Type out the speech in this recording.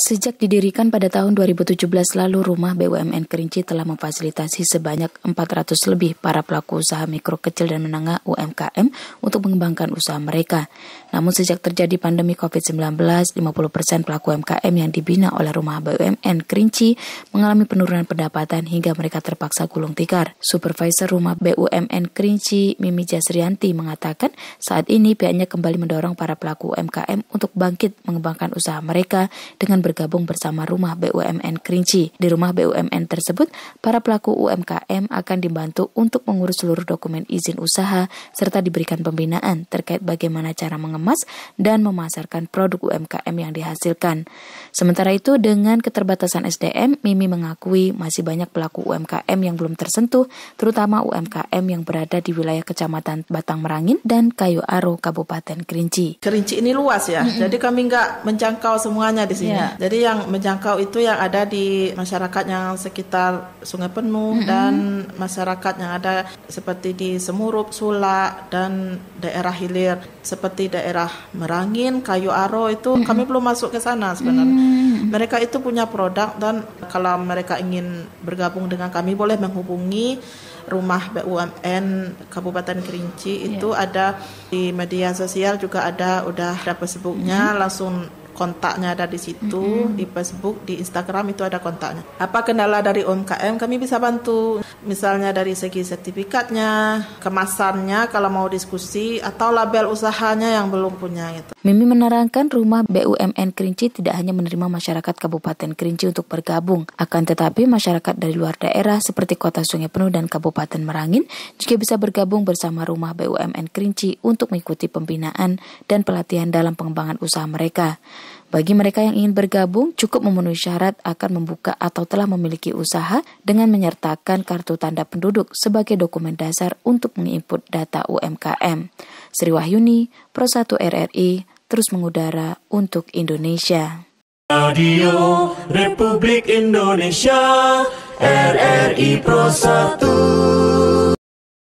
Sejak didirikan pada tahun 2017 lalu, rumah BUMN Kerinci telah memfasilitasi sebanyak 400 lebih para pelaku usaha mikro kecil dan menengah UMKM untuk mengembangkan usaha mereka. Namun sejak terjadi pandemi COVID-19, 50% pelaku UMKM yang dibina oleh rumah BUMN Kerinci mengalami penurunan pendapatan hingga mereka terpaksa gulung tikar. Supervisor rumah BUMN Kerinci, Mimi Jasrianti, mengatakan saat ini pihaknya kembali mendorong para pelaku UMKM untuk bangkit mengembangkan usaha mereka dengan bergabung bersama rumah BUMN Kerinci. Di rumah BUMN tersebut, para pelaku UMKM akan dibantu untuk mengurus seluruh dokumen izin usaha serta diberikan pembinaan terkait bagaimana cara mengemas dan memasarkan produk UMKM yang dihasilkan. Sementara itu, dengan keterbatasan SDM, Mimi mengakui masih banyak pelaku UMKM yang belum tersentuh, terutama UMKM yang berada di wilayah Kecamatan Batang Merangin dan Kayu Aro, Kabupaten Kerinci. Kerinci ini luas ya, mm -hmm. jadi kami nggak menjangkau semuanya di sini. Yeah. Jadi yang menjangkau itu yang ada di masyarakat yang sekitar Sungai Penuh mm -hmm. dan masyarakat yang ada seperti di Semurup, Sula dan daerah hilir seperti daerah Merangin, Kayu Aro itu mm -hmm. kami belum masuk ke sana sebenarnya. Mm -hmm. Mereka itu punya produk dan kalau mereka ingin bergabung dengan kami boleh menghubungi rumah BUMN Kabupaten Kerinci itu yeah. ada di media sosial juga ada udah ada Facebooknya mm -hmm. langsung kontaknya ada di situ mm -hmm. di Facebook di Instagram itu ada kontaknya apa kendala dari UMKM kami bisa bantu misalnya dari segi sertifikatnya kemasannya kalau mau diskusi atau label usahanya yang belum punya gitu Mimi menerangkan rumah BUMN Kerinci tidak hanya menerima masyarakat Kabupaten Kerinci untuk bergabung akan tetapi masyarakat dari luar daerah seperti Kota Sungai Penuh dan Kabupaten Merangin juga bisa bergabung bersama rumah BUMN Kerinci untuk mengikuti pembinaan dan pelatihan dalam pengembangan usaha mereka. Bagi mereka yang ingin bergabung, cukup memenuhi syarat akan membuka atau telah memiliki usaha dengan menyertakan kartu tanda penduduk sebagai dokumen dasar untuk menginput data UMKM. Sri Wahyuni, Pro 1 RRI, terus mengudara untuk Indonesia. Radio Republik Indonesia RRI Pro 1